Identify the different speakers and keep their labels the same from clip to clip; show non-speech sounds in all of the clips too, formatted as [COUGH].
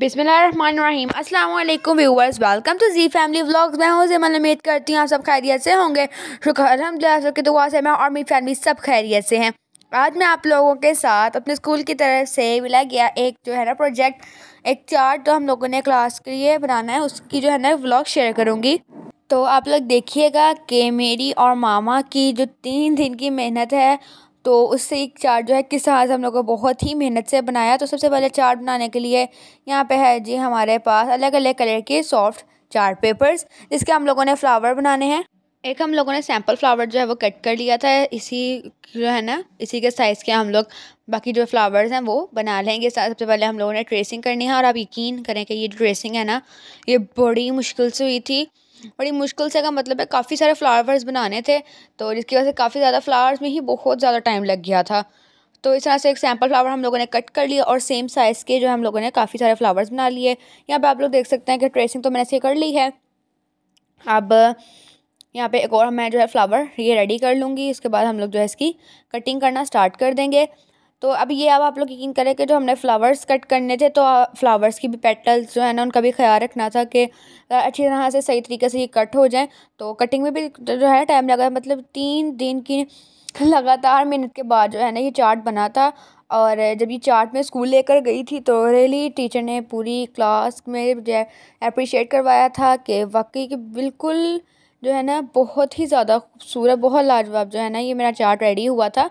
Speaker 1: बिसमीम अल्लाम viewers welcome to जी फैमिली व्लॉग्स मैं हूँ मैं उम्मीद करती हूँ आप सब खैरियत से होंगे शुक्र अलहमदिल्ला सबकी दुआ से मैं और मेरी फैमिली सब खैरियत से हैं आज मैं आप लोगों के साथ अपने स्कूल की तरफ से मिला गया एक जो है ना प्रोजेक्ट एक चार्ट तो हम लोगों ने क्लास के लिए बनाना है उसकी जो है ना व्लॉग शेयर करूँगी तो आप लोग देखिएगा कि मेरी और मामा की जो तीन दिन की मेहनत है तो उससे एक चार्ट जो है किस से हम लोगों को बहुत ही मेहनत से बनाया तो सबसे पहले चार्ट बनाने के लिए यहाँ पे है जी हमारे पास अलग अलग कलर के सॉफ्ट चार्ट पेपर्स जिसके हम लोगों ने फ्लावर बनाने हैं एक हम लोगों ने सैम्पल फ्लावर जो है वो कट कर लिया था इसी जो है ना इसी के साइज़ के हम लोग बाकी जो फ्लावर्स हैं वो बना लेंगे सबसे पहले हम लोगों ने ट्रेसिंग करनी है और आप यकीन करें कि ये ट्रेसिंग है ना ये बड़ी मुश्किल से हुई थी बड़ी मुश्किल से का मतलब है काफ़ी सारे फ्लावर्स बनाने थे तो जिसकी वजह से काफ़ी ज़्यादा फ्लावर्स में ही बहुत ज़्यादा टाइम लग गया था तो इस तरह से एक सैम्पल फ्लावर हम लोगों ने कट कर लिया और सेम साइज़ के जो हम लोगों ने काफ़ी सारे फ्लावर्स बना लिए यहाँ पे आप लोग देख सकते हैं कि ट्रेसिंग तो मैंने से कर ली है अब यहाँ पे एक और मैं जो है फ्लावर ये रेडी कर लूँगी इसके बाद हम लोग जो है इसकी कटिंग करना स्टार्ट कर देंगे तो अब ये अब आप लोग यकीन करें कि जो हमने फ्लावर्स कट करने थे तो फ्लावर्स की भी पेटल्स जो है ना उनका भी ख्याल रखना था कि अच्छी तरह से सही तरीके से ये कट हो जाए तो कटिंग में भी जो है टाइम लगा मतलब तीन दिन की [LAUGHS] लगातार मेहनत के बाद जो है ना ये चार्ट बना था और जब ये चार्ट में स्कूल लेकर गई थी तो रियली टीचर ने पूरी क्लास में अप्रिशिएट करवाया था कि वाकई कि बिल्कुल जो है ना बहुत ही ज़्यादा खूबसूरत बहुत लाजवाब जो है ना ये मेरा चार्ट रेडी हुआ था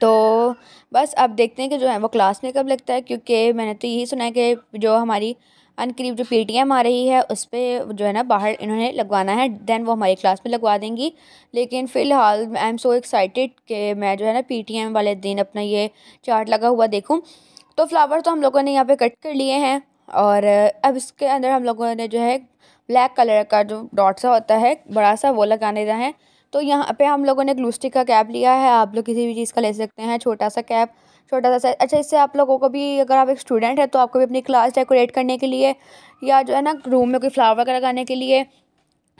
Speaker 1: तो बस अब देखते हैं कि जो है वो क्लास में कब लगता है क्योंकि मैंने तो यही सुना है कि जो हमारी अनकरीब जो पी आ रही है उस पर जो है ना बाहर इन्होंने लगवाना है दैन वो हमारी क्लास में लगवा देंगी लेकिन फ़िलहाल आई एम सो एक्साइटेड कि मैं जो है ना पी वाले दिन अपना ये चार्ट लगा हुआ देखूँ तो फ्लावर तो हम लोगों ने यहाँ पर कट कर लिए हैं और अब इसके अंदर हम लोगों ने जो है ब्लैक कलर का जो डॉट सा होता है बड़ा सा वो लगाने का है तो यहाँ पे हम लोगों ने ग्लूस्टिक स्टिक का कैप लिया है आप लोग किसी भी चीज़ का ले सकते हैं छोटा सा कैप छोटा सा अच्छा इससे आप लोगों को भी अगर आप एक स्टूडेंट है तो आपको भी अपनी क्लास डेकोरेट करने के लिए या जो है ना रूम में कोई फ्लावर वगैरह लगाने के लिए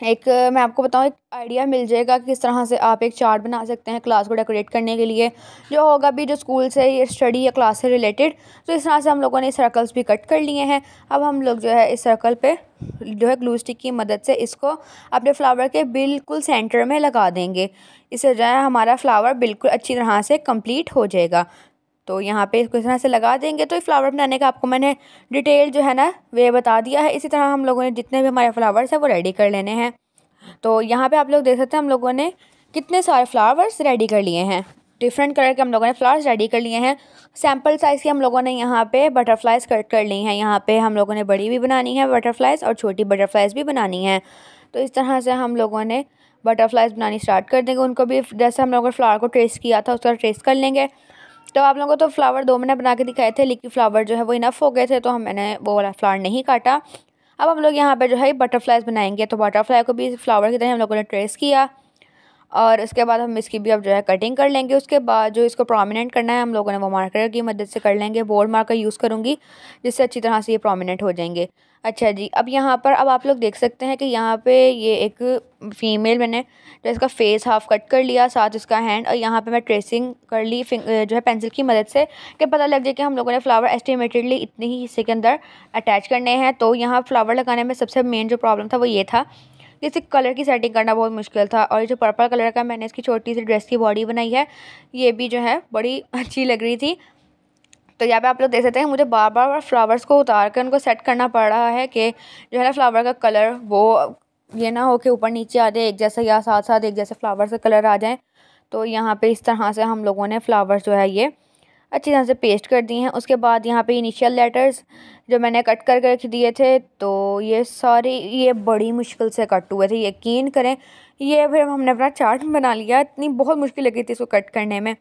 Speaker 1: एक मैं आपको बताऊँ एक आइडिया मिल जाएगा कि किस तरह से आप एक चार्ट बना सकते हैं क्लास को डेकोरेट करने के लिए जो होगा भी जो स्कूल से स्टडी या क्लास से रिलेटेड तो इस तरह से हम लोगों ने सर्कल्स भी कट कर लिए हैं अब हम लोग जो है इस सर्कल पे जो है ग्लू स्टिक की मदद से इसको अपने फ्लावर के बिल्कुल सेंटर में लगा देंगे इससे जो है हमारा फ्लावर बिल्कुल अच्छी तरह से कम्प्लीट हो जाएगा तो यहाँ पे इसको इस तरह से लगा देंगे तो ये फ्लावर बनाने का आपको मैंने डिटेल जो है ना वे बता दिया है इसी तरह हम लोगों ने जितने भी हमारे फ्लावर्स हैं वो रेडी कर लेने हैं तो यहाँ पे आप लोग देख सकते हैं हम लोगों ने कितने सारे फ्लावर्स रेडी कर लिए हैं डिफरेंट कलर के हम लोगों ने फ्लावर्स रेडी कर लिए हैं सैम्पल साइज़ की हम लोगों ने यहाँ पे बटरफ्लाइज कट कर ली हैं यहाँ पे हम लोगों ने बड़ी भी बनानी है बटरफ्लाइज और छोटी बटरफ्लाइज भी बनानी है तो इस तरह से हम लोगों ने बटरफ्लाइज बनानी स्टार्ट कर देंगे उनको भी जैसे हम लोगों ने फ्लावर को ट्रेस किया था उसका ट्रेस कर लेंगे तो आप लोगों को तो फ्लावर दो मैंने बना के दिखाए थे लेकिन फ्लावर जो है वो इनफ हो गए थे तो हम मैंने वो वाला फ्लावर नहीं काटा अब हम लोग यहाँ पर जो है बटरफ्लाइज बनाएंगे तो बटरफ्लाई को भी फ्लावर की तरह हम लोगों ने ट्रेस किया और उसके बाद हम इसकी भी अब जो है कटिंग कर लेंगे उसके बाद जो इसको प्रोमिनेंट करना है हम लोगों ने वो मार्कर की मदद से कर लेंगे बोर्ड मार्कर यूज़ करूँगी जिससे अच्छी तरह से ये प्रोमिनेंट हो जाएंगे अच्छा जी अब यहाँ पर अब आप लोग देख सकते हैं कि यहाँ पे ये एक फ़ीमेल मैंने जो इसका फेस हाफ कट कर लिया साथ इसका हैंड और यहाँ पे मैं ट्रेसिंग कर ली जो है पेंसिल की मदद से कि पता लग जाए कि हम लोगों ने फ्लावर एस्टिमेटेडली इतने ही हिस्से के अंदर अटैच करने हैं तो यहाँ फ्लावर लगाने में सबसे मेन जो प्रॉब्लम था वो ये था जैसे कलर की सेटिंग करना बहुत मुश्किल था और जो पर्पल कलर का मैंने इसकी छोटी सी ड्रेस की बॉडी बनाई है ये भी जो है बड़ी [LAUGHS] अच्छी लग रही थी तो यहाँ पे आप लोग देख सकते हैं मुझे बार बार फ्लावर्स को उतार कर उनको सेट करना पड़ रहा है कि जो है ना फ्लावर का कलर वो ये ना हो कि ऊपर नीचे आ जाए एक जैसे या साथ साथ एक जैसे फ्लावर्स का कलर आ जाए तो यहाँ पे इस तरह से हम लोगों ने फ्लावर्स जो है ये अच्छी तरह से पेस्ट कर दी हैं उसके बाद यहाँ पे इनिशियल लेटर्स जो मैंने कट करके रख दिए थे तो ये सारे ये बड़ी मुश्किल से कट हुए थे यकीन करें ये फिर हमने अपना चार्ट बना लिया इतनी बहुत मुश्किल लगी थी इसको कट करने में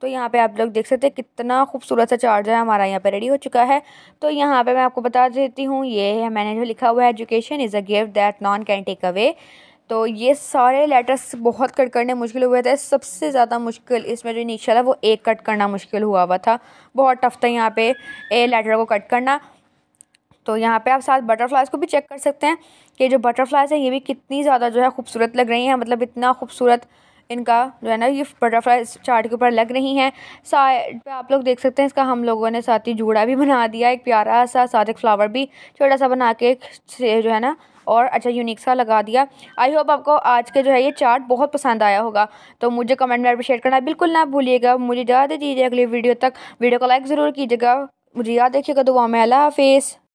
Speaker 1: तो यहाँ पे आप लोग देख सकते हैं कितना खूबसूरत सा है हमारा यहाँ पे रेडी हो चुका है तो यहाँ पे मैं आपको बता देती हूँ ये है मैंने जो लिखा हुआ है education is a gift that none can take away तो ये सारे लेटर्स बहुत कट करने मुश्किल हुए थे सबसे ज़्यादा मुश्किल इसमें जो इनिशियल है वो ए कट करना मुश्किल हुआ हुआ था बहुत टफ था यहाँ पे ए लेटर को कट करना तो यहाँ पे आप साथ बटरफ्लाइज को भी चेक कर सकते हैं कि जो बटरफ्लाइज है ये भी कितनी ज़्यादा जो है खूबसूरत लग रही हैं मतलब इतना खूबसूरत इनका जो है ना ये बटरफ्लाई चार्ट के ऊपर लग रही हैं साइड पे आप लोग देख सकते हैं इसका हम लोगों ने साथ ही जूड़ा भी बना दिया एक प्यारा सा साथ एक फ्लावर भी छोटा सा बना के जो है ना और अच्छा यूनिक सा लगा दिया आई होप आपको आज के जो है ये चार्ट बहुत पसंद आया होगा तो मुझे कमेंट में शेयर करना बिल्कुल ना भूलिएगा मुझे ज़्यादा दीजिए अगली वीडियो तक वीडियो को लाइक ज़रूर कीजिएगा मुझे याद देखिएगा दुआ में अल्लाह हाफिज़